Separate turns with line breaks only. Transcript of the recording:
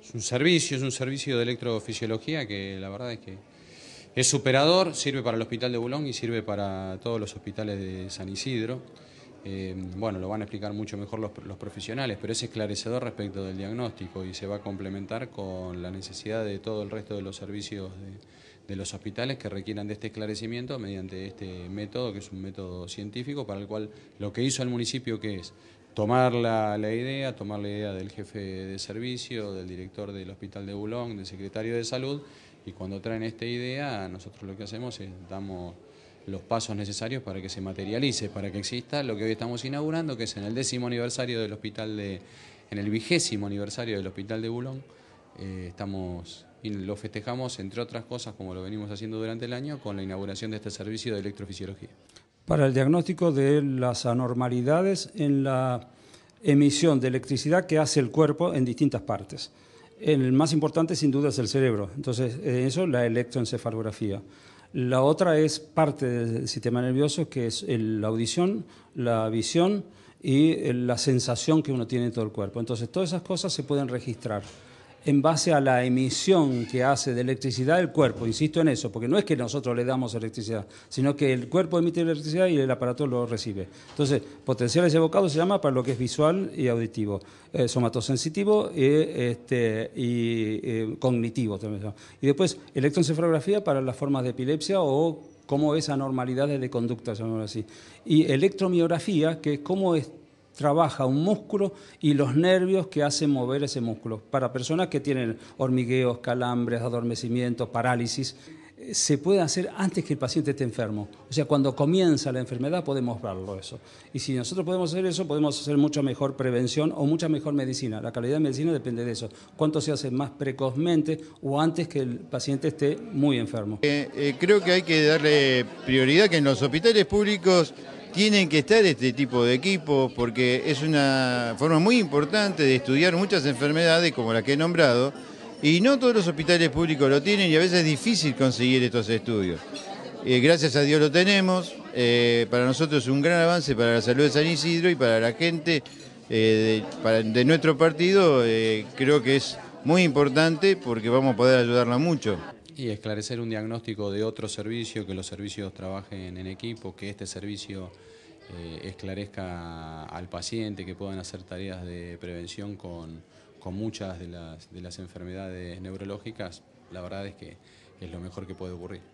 Es un servicio, es un servicio de electrofisiología que la verdad es que es superador, sirve para el Hospital de Bulón y sirve para todos los hospitales de San Isidro. Eh, bueno, lo van a explicar mucho mejor los, profesionales, pero es esclarecedor respecto del diagnóstico y se va a complementar con la necesidad de todo el resto de los servicios de, de los hospitales que requieran de este esclarecimiento mediante este método, que es un método científico, para el cual lo que hizo el municipio, que es tomar la, idea, tomar la idea del jefe de servicio, del director del hospital de Bulón, del secretario de salud, y cuando traen esta idea, nosotros lo que hacemos es damos los pasos necesarios para que se materialice, para que exista lo que hoy estamos inaugurando, que es en el décimo aniversario del hospital de, en el vigésimo aniversario del hospital de Bulón. Eh, estamos y lo festejamos, entre otras cosas, como lo venimos haciendo durante el año, con la inauguración de este servicio de electrofisiología
para el diagnóstico de las anormalidades en la emisión de electricidad que hace el cuerpo en distintas partes. El más importante sin duda es el cerebro, entonces eso la electroencefalografía. La otra es parte del sistema nervioso que es la audición, la visión y eh, la sensación que uno tiene en todo el cuerpo. Entonces todas esas cosas se pueden registrar en base a la emisión que hace de electricidad el cuerpo, insisto en eso, porque no es que nosotros le damos electricidad, sino que el cuerpo emite electricidad y el aparato lo recibe. Entonces, potenciales evocados se llama para lo que es visual y auditivo, eh, somatosensitivo eh, este, y eh, cognitivo también. Y después, electroencefalografía para las formas de epilepsia o cómo es anormalidades de conducta, llamémoslo así. Y electromiografía, que es cómo es trabaja un músculo y los nervios que hacen mover ese músculo. Para personas que tienen hormigueos, calambres, adormecimientos, parálisis, eh, se puede hacer antes que el paciente esté enfermo. O sea, cuando comienza la enfermedad podemos verlo eso. Y si nosotros podemos hacer eso, podemos hacer mucha mejor prevención o mucha mejor medicina. La calidad de medicina depende de eso. Cuánto se hace más precozmente o antes que el paciente esté muy enfermo. Eh, eh, creo que hay
que darle prioridad que en los hospitales públicos tienen que estar este tipo de equipos porque es una forma muy importante de estudiar muchas enfermedades como la que he nombrado y no todos los hospitales públicos lo tienen y a veces es difícil conseguir estos estudios. Eh, gracias a Dios lo tenemos, eh, para nosotros es un gran avance para la salud de San Isidro y para la gente eh, de, nuestro partido creo que es muy importante porque vamos a poder ayudarla mucho.
Y esclarecer un diagnóstico de otro servicio, que los servicios trabajen en equipo, que este servicio eh, esclarezca al paciente, que puedan hacer tareas de prevención con, con muchas de las, de las enfermedades neurológicas, la verdad es que es lo mejor que puede ocurrir.